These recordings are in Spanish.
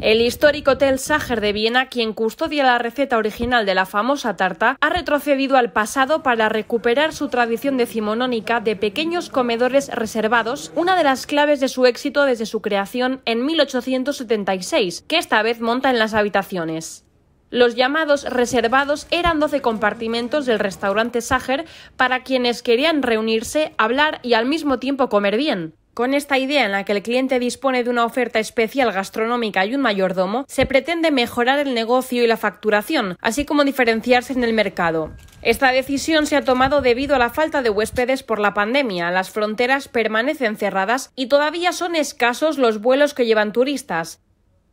El histórico Hotel Sager de Viena, quien custodia la receta original de la famosa tarta, ha retrocedido al pasado para recuperar su tradición decimonónica de pequeños comedores reservados, una de las claves de su éxito desde su creación en 1876, que esta vez monta en las habitaciones. Los llamados reservados eran 12 compartimentos del restaurante Sager para quienes querían reunirse, hablar y al mismo tiempo comer bien. Con esta idea en la que el cliente dispone de una oferta especial gastronómica y un mayordomo, se pretende mejorar el negocio y la facturación, así como diferenciarse en el mercado. Esta decisión se ha tomado debido a la falta de huéspedes por la pandemia, las fronteras permanecen cerradas y todavía son escasos los vuelos que llevan turistas.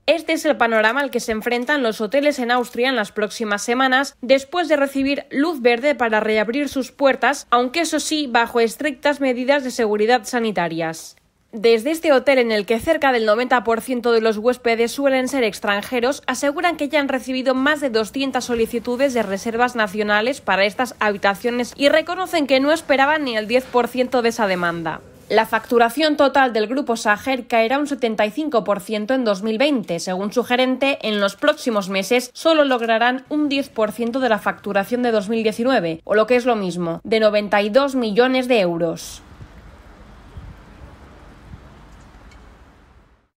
Este es el panorama al que se enfrentan los hoteles en Austria en las próximas semanas, después de recibir luz verde para reabrir sus puertas, aunque eso sí, bajo estrictas medidas de seguridad sanitarias. Desde este hotel en el que cerca del 90% de los huéspedes suelen ser extranjeros, aseguran que ya han recibido más de 200 solicitudes de reservas nacionales para estas habitaciones y reconocen que no esperaban ni el 10% de esa demanda. La facturación total del grupo Sager caerá un 75% en 2020. Según su gerente, en los próximos meses solo lograrán un 10% de la facturación de 2019, o lo que es lo mismo, de 92 millones de euros.